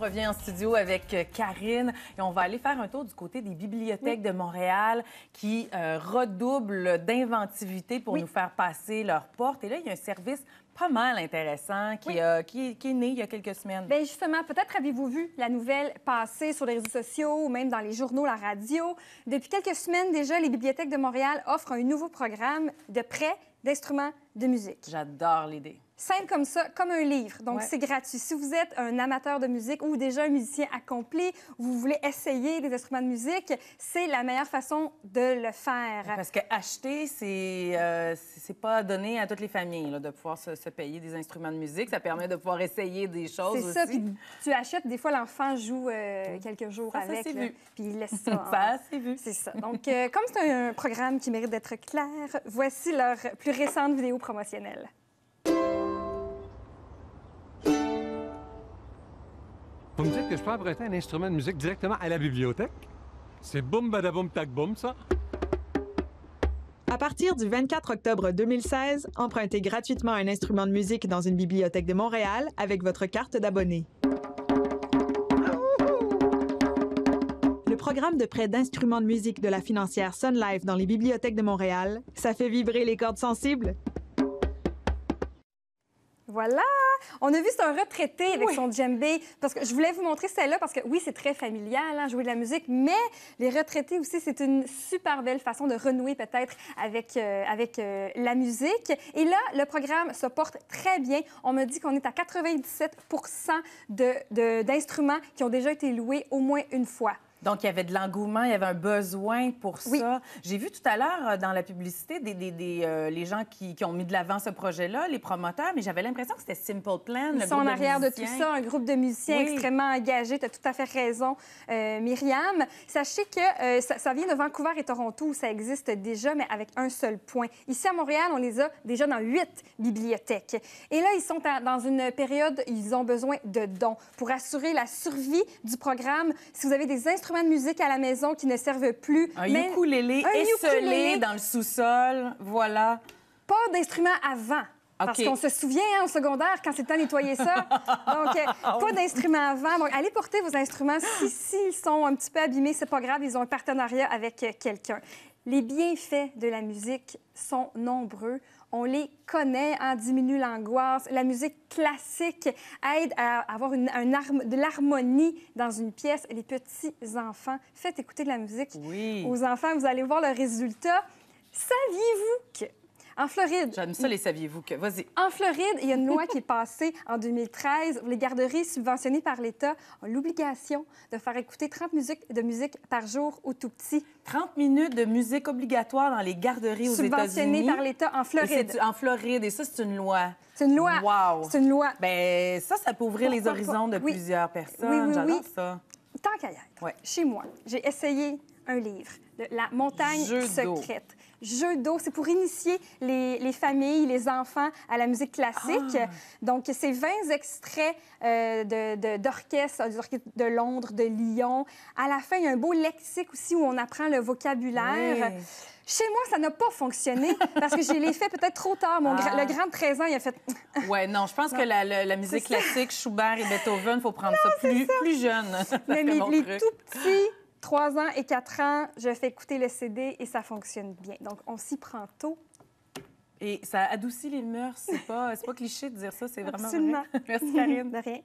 revient en studio avec euh, Karine et on va aller faire un tour du côté des bibliothèques de Montréal qui redouble redoublent d'inventivité pour nous faire passer leurs portes. Et là, il y a un service pas mal intéressant qui, euh, qui, est né il y a quelques semaines. Bien, justement, peut-être avez-vous vu la nouvelle passer sur les réseaux sociaux ou même dans les journaux, la radio. Depuis quelques semaines déjà, les bibliothèques de Montréal offrent un nouveau programme de prêt d'instruments de musique. J'adore l'idée. Simple comme ça, comme un livre. Donc, c'est gratuit. Si vous êtes un amateur de musique ou déjà un musicien accompli, vous voulez essayer des instruments de musique, c'est la meilleure façon de le faire. Parce que acheter, euh, c'est c'est pas donné à toutes les familles là, de pouvoir se, payer des instruments de musique. Ça permet de pouvoir essayer des choses. C'est ça. Puis tu achètes, des fois, l'enfant joue euh, quelques jours avec. Ça, vu. Puis il laisse ça. ça, c'est vu. C'est ça. Donc, euh, comme c'est un programme qui mérite d'être clair, voici leur plus récente vidéo promotionnelle. Vous me dites que je peux emprunter un instrument de musique directement à la bibliothèque? C'est boum badaboum tac boum, ça? À partir du 24 octobre 2016, empruntez gratuitement un instrument de musique dans une bibliothèque de Montréal avec votre carte d'abonné. Le programme de prêt d'instruments de musique de la financière Sun Life dans les bibliothèques de Montréal, ça fait vibrer les cordes sensibles. Voilà! On a vu, c'est un retraité avec son djembé. Parce que je voulais vous montrer celle-là parce que, oui, c'est très familial, hein, jouer de la musique, mais les retraités aussi, c'est une super belle façon de renouer peut-être avec, euh, avec euh, la musique. Et là, le programme se porte très bien. On me dit qu'on est à 97 d'instruments de, qui ont déjà été loués au moins une fois. Donc, il y avait de l'engouement, il y avait un besoin pour ça. J'ai vu tout à l'heure euh, dans la publicité des, euh, les gens qui, ont mis de l'avant ce projet-là, les promoteurs, mais j'avais l'impression que c'était Simple Plan. Ils sont en arrière de, tout ça, un groupe de musiciens extrêmement engagés. Tu as tout à fait raison, euh, Myriam. Sachez que ça, vient de Vancouver et Toronto où ça existe déjà, mais avec un seul point. Ici à Montréal, on les a déjà dans huit bibliothèques. Et là, ils sont dans une période, ils ont besoin de dons pour assurer la survie du programme. Si vous avez des instruments, de musique à la maison qui ne servent plus. Un mais ukulélé un esselé dans le sous-sol, voilà. Pas d'instruments avant. Parce qu'on se souvient en hein, secondaire quand c'est à temps de nettoyer ça. Donc, euh, ah pas d'instruments avant. allez porter vos instruments. S'ils si, sont un petit peu abîmés, c'est pas grave, ils ont un partenariat avec quelqu'un. Les bienfaits de la musique sont nombreux on les connaît, on hein, diminue l'angoisse. La musique classique aide à avoir une, de l'harmonie dans une pièce. Les petits enfants, faites écouter de la musique aux enfants, vous allez voir le résultat. Saviez-vous que en Floride. J'aime ça, les saviez-vous que. vas En Floride, il y a une loi qui est passée en 2013. Les garderies subventionnées par l'État ont l'obligation de faire écouter 30 musiques de musique par jour aux tout petits. 30 minutes de musique obligatoire dans les garderies aux États-Unis. Subventionnées par l'État en Floride. en Floride, et ça, c'est une loi. C'est une loi. Wow. C'est une loi. Bien, ça, ça peut ouvrir les horizons de plusieurs personnes. Oui, J'adore ça. Tant qu'à y être, chez moi, j'ai essayé un livre, La montagne secrète jeux d'eau. C'est pour initier les, familles, les enfants à la musique classique. Ah. Donc, c'est 20 extraits euh, d'orchestres, de, de, Londres, de Lyon. À la fin, il y a un beau lexique aussi où on apprend le vocabulaire. Chez moi, ça n'a pas fonctionné parce que je l'ai fait peut-être trop tard. Mon ah. Le grand de 13 ans, il a fait. ouais, non, je pense que la, musique classique, Schubert et Beethoven, il faut prendre ça, plus, plus, jeune. Mais les, les tout petits 3 ans et 4 ans, je fais écouter le CD et ça fonctionne bien. Donc, on s'y prend tôt. Et ça adoucit les mœurs. C'est pas, pas cliché de dire ça, c'est vraiment vrai. Merci, Karine. de rien.